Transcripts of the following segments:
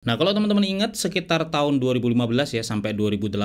Nah, kalau teman-teman ingat sekitar tahun 2015 ya sampai 2018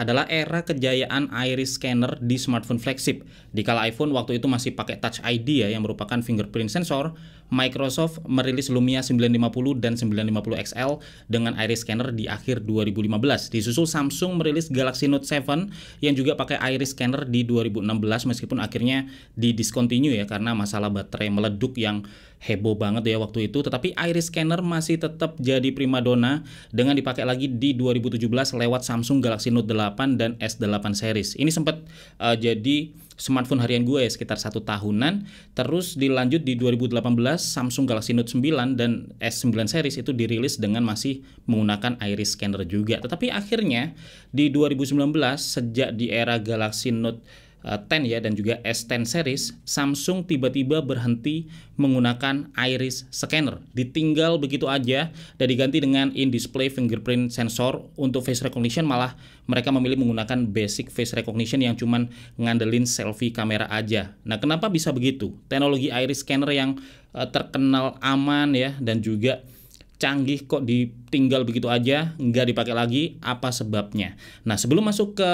adalah era kejayaan iris scanner di smartphone flagship. kala iPhone waktu itu masih pakai Touch ID ya yang merupakan fingerprint sensor, Microsoft merilis Lumia 950 dan 950 XL dengan iris scanner di akhir 2015. Disusul Samsung merilis Galaxy Note 7 yang juga pakai iris scanner di 2016 meskipun akhirnya didiscontinue ya karena masalah baterai meleduk yang heboh banget ya waktu itu. Tetapi iris scanner masih tetap jadi primadona dengan dipakai lagi di 2017 lewat Samsung Galaxy Note 8 dan S8 series. Ini sempat uh, jadi smartphone harian gue ya, sekitar satu tahunan terus dilanjut di 2018 Samsung Galaxy Note 9 dan S9 series itu dirilis dengan masih menggunakan iris scanner juga tetapi akhirnya di 2019 sejak di era Galaxy Note 10 eh, ya dan juga S10 series, Samsung tiba-tiba berhenti menggunakan iris scanner. Ditinggal begitu aja dan diganti dengan in-display fingerprint sensor untuk face recognition malah mereka memilih menggunakan basic face recognition yang cuman ngandelin selfie kamera aja. Nah, kenapa bisa begitu? Teknologi iris scanner yang uh, terkenal aman ya dan juga canggih kok ditinggal begitu aja, nggak dipakai lagi, apa sebabnya? Nah, sebelum masuk ke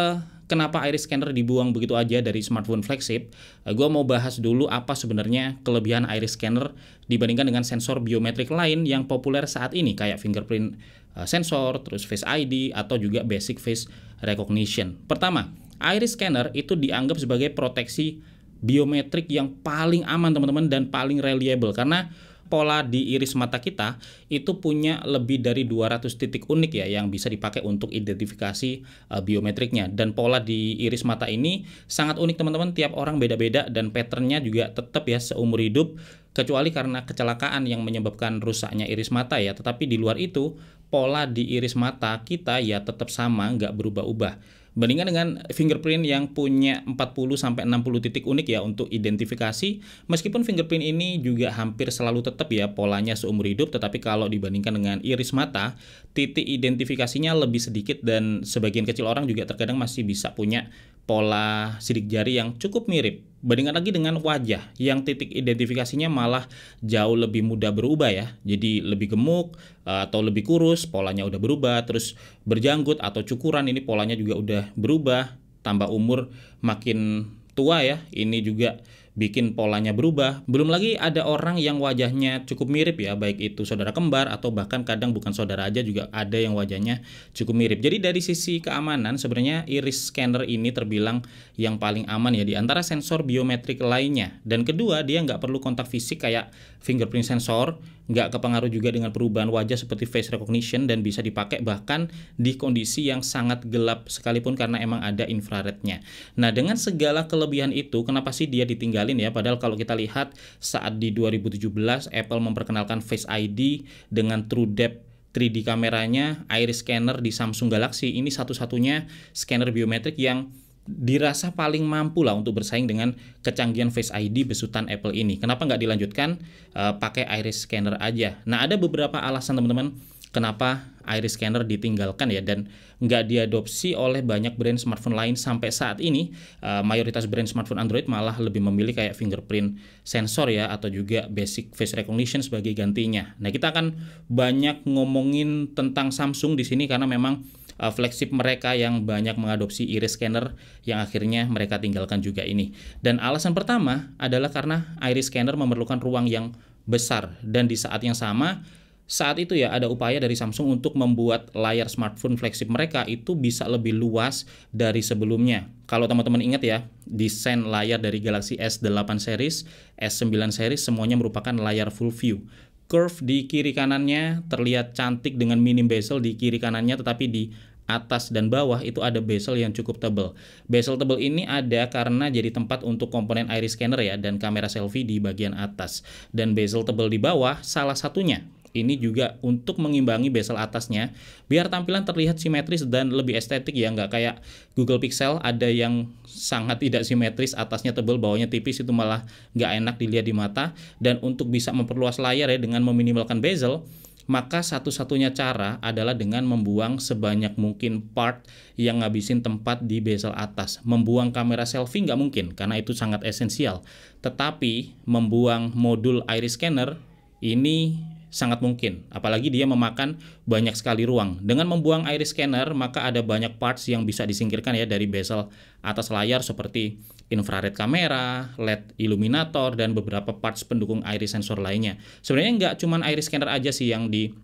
kenapa iris scanner dibuang begitu aja dari smartphone flagship, eh, gue mau bahas dulu apa sebenarnya kelebihan iris scanner dibandingkan dengan sensor biometrik lain yang populer saat ini kayak fingerprint eh, sensor, terus face ID atau juga basic face recognition. Pertama, iris scanner itu dianggap sebagai proteksi biometrik yang paling aman teman-teman dan paling reliable karena pola di iris mata kita itu punya lebih dari 200 titik unik ya yang bisa dipakai untuk identifikasi uh, biometriknya dan pola di iris mata ini sangat unik teman-teman tiap orang beda-beda dan patternnya juga tetap ya seumur hidup kecuali karena kecelakaan yang menyebabkan rusaknya iris mata ya. Tetapi di luar itu, pola di iris mata kita ya tetap sama, nggak berubah-ubah. Bandingkan dengan fingerprint yang punya 40 60 titik unik ya untuk identifikasi, meskipun fingerprint ini juga hampir selalu tetap ya polanya seumur hidup, tetapi kalau dibandingkan dengan iris mata, titik identifikasinya lebih sedikit dan sebagian kecil orang juga terkadang masih bisa punya pola sidik jari yang cukup mirip Bandingkan lagi dengan wajah yang titik identifikasinya malah jauh lebih mudah berubah ya. Jadi lebih gemuk eh, atau lebih kurus, polanya udah berubah, terus berjanggut atau cukuran ini polanya juga udah berubah, tambah umur makin tua ya. Ini juga bikin polanya berubah. Belum lagi ada orang yang wajahnya cukup mirip ya, baik itu saudara kembar atau bahkan kadang bukan saudara aja juga ada yang wajahnya cukup mirip. Jadi dari sisi keamanan sebenarnya iris scanner ini terbilang yang paling aman ya di antara sensor biometrik lainnya. Dan kedua dia nggak perlu kontak fisik kayak fingerprint sensor nggak kepengaruh juga dengan perubahan wajah seperti face recognition dan bisa dipakai bahkan di kondisi yang sangat gelap sekalipun karena emang ada infrarednya. Nah dengan segala kelebihan itu kenapa sih dia ditinggalin ya padahal kalau kita lihat saat di 2017 Apple memperkenalkan Face ID dengan True Depth 3D kameranya, iris scanner di Samsung Galaxy ini satu-satunya scanner biometrik yang dirasa paling mampu lah untuk bersaing dengan kecanggihan Face ID besutan Apple ini. Kenapa nggak dilanjutkan uh, pakai iris scanner aja? Nah ada beberapa alasan teman-teman kenapa iris scanner ditinggalkan ya dan nggak diadopsi oleh banyak brand smartphone lain sampai saat ini uh, mayoritas brand smartphone Android malah lebih memilih kayak fingerprint sensor ya atau juga basic face recognition sebagai gantinya. Nah kita akan banyak ngomongin tentang Samsung di sini karena memang uh, flagship mereka yang banyak mengadopsi iris scanner yang akhirnya mereka tinggalkan juga ini. Dan alasan pertama adalah karena iris scanner memerlukan ruang yang besar dan di saat yang sama saat itu ya ada upaya dari Samsung untuk membuat layar smartphone flagship mereka itu bisa lebih luas dari sebelumnya. Kalau teman-teman ingat ya, desain layar dari Galaxy S8 series, S9 series semuanya merupakan layar full view curve di kiri kanannya terlihat cantik dengan minim bezel di kiri kanannya tetapi di atas dan bawah itu ada bezel yang cukup tebal. Bezel tebal ini ada karena jadi tempat untuk komponen iris scanner ya dan kamera selfie di bagian atas. Dan bezel tebal di bawah salah satunya ini juga untuk mengimbangi bezel atasnya biar tampilan terlihat simetris dan lebih estetik ya nggak kayak Google Pixel ada yang sangat tidak simetris atasnya tebal bawahnya tipis itu malah nggak enak dilihat di mata dan untuk bisa memperluas layar ya dengan meminimalkan bezel maka satu-satunya cara adalah dengan membuang sebanyak mungkin part yang ngabisin tempat di bezel atas. Membuang kamera selfie nggak mungkin, karena itu sangat esensial. Tetapi, membuang modul iris scanner ini sangat mungkin, apalagi dia memakan banyak sekali ruang. Dengan membuang iris scanner, maka ada banyak parts yang bisa disingkirkan ya dari bezel atas layar seperti infrared kamera, LED illuminator, dan beberapa parts pendukung iris sensor lainnya. Sebenarnya nggak cuma iris scanner aja sih yang di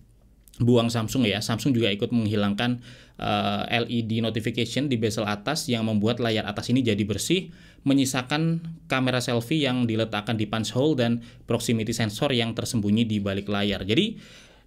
buang Samsung ya. Samsung juga ikut menghilangkan uh, eh, LED notification di bezel atas yang membuat layar atas ini jadi bersih, menyisakan kamera selfie yang diletakkan di punch hole dan proximity sensor yang tersembunyi di balik layar. Jadi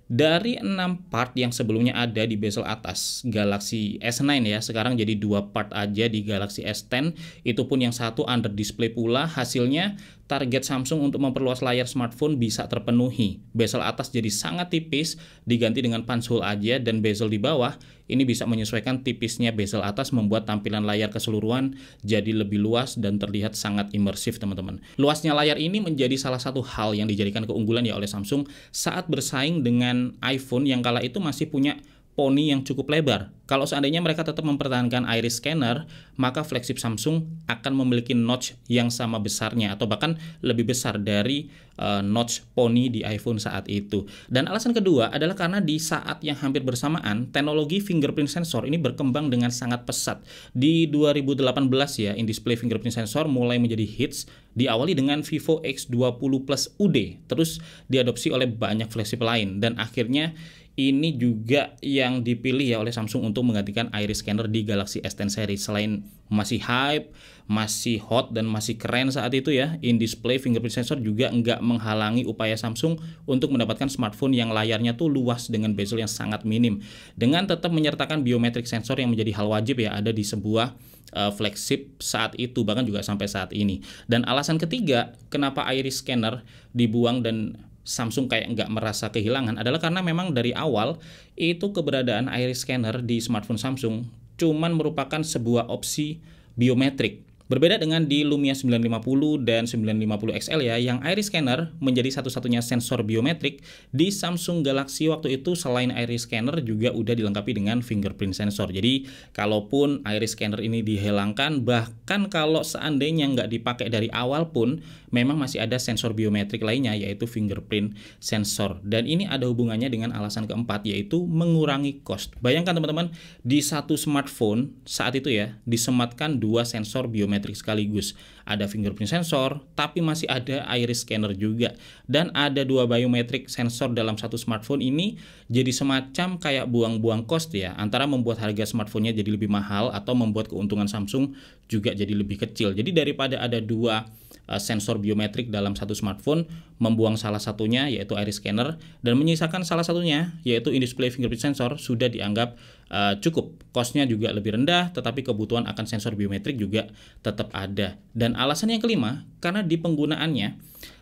dari 6 part yang sebelumnya ada di bezel atas Galaxy S9 ya, sekarang jadi dua part aja di Galaxy S10. Itu pun yang satu under display pula. Hasilnya target Samsung untuk memperluas layar smartphone bisa terpenuhi. Bezel atas jadi sangat tipis, diganti dengan punch hole aja, dan bezel di bawah ini bisa menyesuaikan tipisnya bezel atas membuat tampilan layar keseluruhan jadi lebih luas dan terlihat sangat imersif teman-teman. Luasnya layar ini menjadi salah satu hal yang dijadikan keunggulan ya oleh Samsung saat bersaing dengan iPhone yang kala itu masih punya poni yang cukup lebar. Kalau seandainya mereka tetap mempertahankan iris scanner, maka flagship Samsung akan memiliki notch yang sama besarnya atau bahkan lebih besar dari uh, notch poni di iPhone saat itu. Dan alasan kedua adalah karena di saat yang hampir bersamaan, teknologi fingerprint sensor ini berkembang dengan sangat pesat. Di 2018 ya, in-display fingerprint sensor mulai menjadi hits diawali dengan Vivo X20 Plus UD, terus diadopsi oleh banyak flagship lain dan akhirnya ini juga yang dipilih ya oleh Samsung untuk menggantikan iris scanner di Galaxy S10 series selain masih hype, masih hot dan masih keren saat itu ya. In display fingerprint sensor juga nggak menghalangi upaya Samsung untuk mendapatkan smartphone yang layarnya tuh luas dengan bezel yang sangat minim dengan tetap menyertakan biometrik sensor yang menjadi hal wajib ya ada di sebuah uh, flagship saat itu bahkan juga sampai saat ini. Dan alasan ketiga kenapa iris scanner dibuang dan Samsung kayak nggak merasa kehilangan adalah karena memang dari awal itu keberadaan iris scanner di smartphone Samsung cuman merupakan sebuah opsi biometrik Berbeda dengan di Lumia 950 dan 950 XL ya, yang iris scanner menjadi satu-satunya sensor biometrik di Samsung Galaxy waktu itu selain iris scanner juga udah dilengkapi dengan fingerprint sensor. Jadi kalaupun iris scanner ini dihilangkan, bahkan kalau seandainya nggak dipakai dari awal pun, memang masih ada sensor biometrik lainnya yaitu fingerprint sensor. Dan ini ada hubungannya dengan alasan keempat yaitu mengurangi cost. Bayangkan teman-teman, di satu smartphone saat itu ya disematkan dua sensor biometrik biometrik sekaligus. Ada fingerprint sensor, tapi masih ada iris scanner juga. Dan ada dua biometrik sensor dalam satu smartphone ini jadi semacam kayak buang-buang cost ya, antara membuat harga smartphone-nya jadi lebih mahal atau membuat keuntungan Samsung juga jadi lebih kecil. Jadi daripada ada dua Eh, sensor biometrik dalam satu smartphone, membuang salah satunya yaitu iris scanner dan menyisakan salah satunya yaitu in-display fingerprint sensor sudah dianggap uh, cukup. Kosnya juga lebih rendah, tetapi kebutuhan akan sensor biometrik juga tetap ada. Dan alasan yang kelima karena di penggunaannya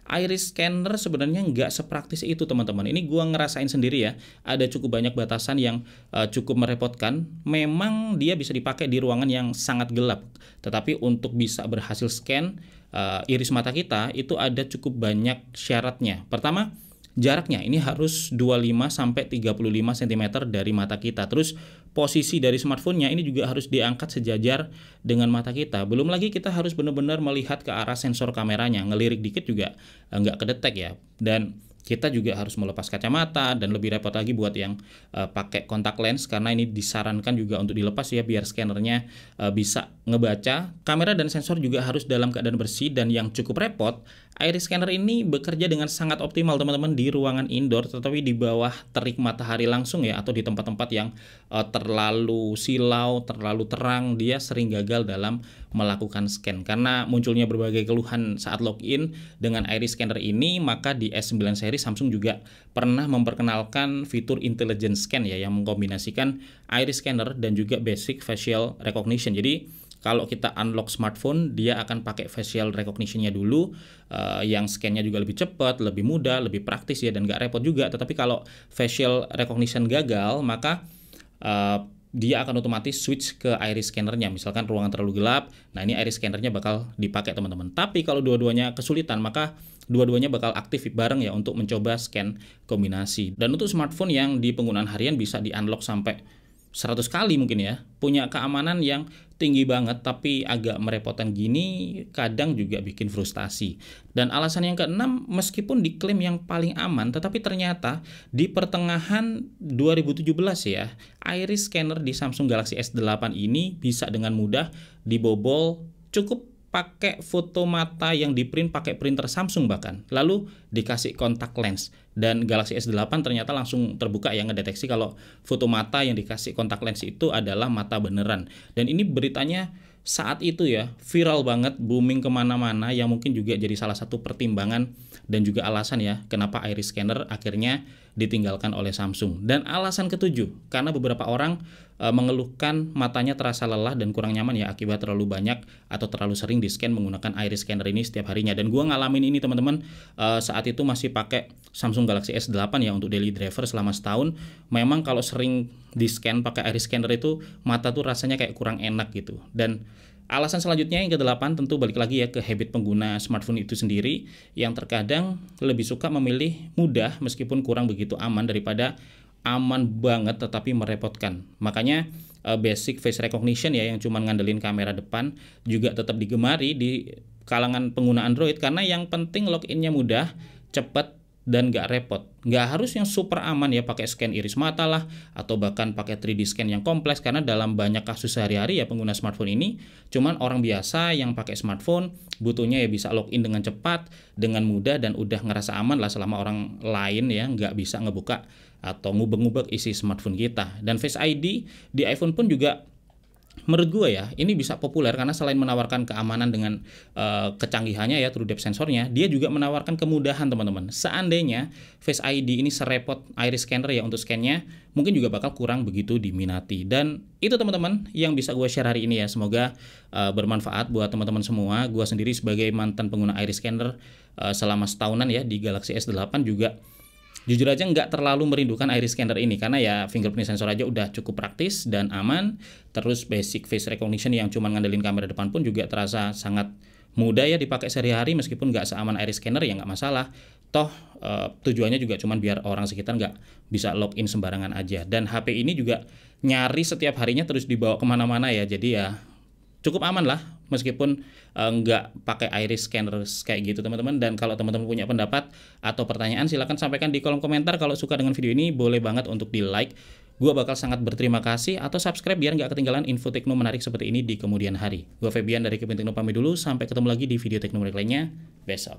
iris scanner sebenarnya nggak sepraktis itu teman-teman. Ini gua ngerasain sendiri ya. Ada cukup banyak batasan yang uh, cukup merepotkan. Memang dia bisa dipakai di ruangan yang sangat gelap, tetapi untuk bisa berhasil scan uh, iris mata kita itu ada cukup banyak syaratnya. Pertama, jaraknya ini harus 25 sampai 35 cm dari mata kita. Terus posisi dari smartphone-nya ini juga harus diangkat sejajar dengan mata kita. Belum lagi kita harus benar-benar melihat ke arah sensor kameranya. Ngelirik dikit juga eh, nggak kedetek ya. Dan kita juga harus melepas kacamata dan lebih repot lagi buat yang uh, pakai kontak lens karena ini disarankan juga untuk dilepas ya biar scannernya uh, bisa ngebaca. Kamera dan sensor juga harus dalam keadaan bersih dan yang cukup repot, iris scanner ini bekerja dengan sangat optimal teman-teman di ruangan indoor tetapi di bawah terik matahari langsung ya atau di tempat-tempat yang uh, terlalu silau, terlalu terang dia sering gagal dalam melakukan scan. Karena munculnya berbagai keluhan saat login dengan iris scanner ini, maka di S9 seri Samsung juga pernah memperkenalkan fitur intelligent scan ya yang mengkombinasikan iris scanner dan juga basic facial recognition. Jadi kalau kita unlock smartphone dia akan pakai facial recognition-nya dulu uh, yang scan-nya juga lebih cepat, lebih mudah, lebih praktis ya dan nggak repot juga. Tetapi kalau facial recognition gagal maka uh, dia akan otomatis switch ke iris scannernya. Misalkan ruangan terlalu gelap, nah ini iris scannernya bakal dipakai teman-teman. Tapi kalau dua-duanya kesulitan, maka dua-duanya bakal aktif bareng ya untuk mencoba scan kombinasi. Dan untuk smartphone yang di penggunaan harian bisa di-unlock sampai 100 kali mungkin ya punya keamanan yang tinggi banget tapi agak merepotan gini kadang juga bikin frustasi dan alasan yang keenam meskipun diklaim yang paling aman tetapi ternyata di pertengahan 2017 ya iris scanner di Samsung Galaxy S8 ini bisa dengan mudah dibobol cukup pakai foto mata yang di-print pakai printer Samsung bahkan. Lalu dikasih kontak lens dan Galaxy S8 ternyata langsung terbuka yang ngedeteksi kalau foto mata yang dikasih kontak lens itu adalah mata beneran. Dan ini beritanya saat itu ya viral banget booming kemana-mana yang mungkin juga jadi salah satu pertimbangan dan juga alasan ya kenapa iris scanner akhirnya ditinggalkan oleh Samsung. Dan alasan ketujuh, karena beberapa orang e, mengeluhkan matanya terasa lelah dan kurang nyaman ya akibat terlalu banyak atau terlalu sering di scan menggunakan iris scanner ini setiap harinya. Dan gua ngalamin ini teman-teman e, saat itu masih pakai Samsung Galaxy S8 ya untuk daily driver selama setahun. Memang kalau sering di scan pakai iris scanner itu mata tuh rasanya kayak kurang enak gitu. Dan Alasan selanjutnya yang kedelapan tentu balik lagi ya ke habit pengguna smartphone itu sendiri yang terkadang lebih suka memilih mudah meskipun kurang begitu aman daripada aman banget tetapi merepotkan. Makanya eh, basic face recognition ya yang cuma ngandelin kamera depan juga tetap digemari di kalangan pengguna Android karena yang penting loginnya mudah, cepat dan nggak repot. Nggak harus yang super aman ya pakai scan iris mata lah atau bahkan pakai 3D scan yang kompleks karena dalam banyak kasus sehari-hari ya pengguna smartphone ini cuman orang biasa yang pakai smartphone butuhnya ya bisa login dengan cepat, dengan mudah dan udah ngerasa aman lah selama orang lain ya nggak bisa ngebuka atau ngubek-ngubek isi smartphone kita. Dan Face ID di iPhone pun juga menurut gue ya ini bisa populer karena selain menawarkan keamanan dengan uh, kecanggihannya ya true depth sensornya dia juga menawarkan kemudahan teman-teman seandainya face ID ini serepot iris scanner ya untuk scannya mungkin juga bakal kurang begitu diminati dan itu teman-teman yang bisa gue share hari ini ya semoga uh, bermanfaat buat teman-teman semua gue sendiri sebagai mantan pengguna iris scanner uh, selama setahunan ya di Galaxy S8 juga jujur aja nggak terlalu merindukan iris scanner ini karena ya fingerprint sensor aja udah cukup praktis dan aman terus basic face recognition yang cuma ngandelin kamera depan pun juga terasa sangat mudah ya dipakai sehari-hari meskipun nggak seaman iris scanner ya nggak masalah toh e, tujuannya juga cuma biar orang sekitar nggak bisa login sembarangan aja dan HP ini juga nyari setiap harinya terus dibawa kemana-mana ya jadi ya cukup aman lah meskipun uh, nggak pakai iris scanner kayak gitu teman-teman dan kalau teman-teman punya pendapat atau pertanyaan silahkan sampaikan di kolom komentar kalau suka dengan video ini boleh banget untuk di like Gua bakal sangat berterima kasih atau subscribe biar nggak ketinggalan info tekno menarik seperti ini di kemudian hari. Gua Febian dari Kepin Tekno pamit dulu, sampai ketemu lagi di video tekno menarik lainnya besok.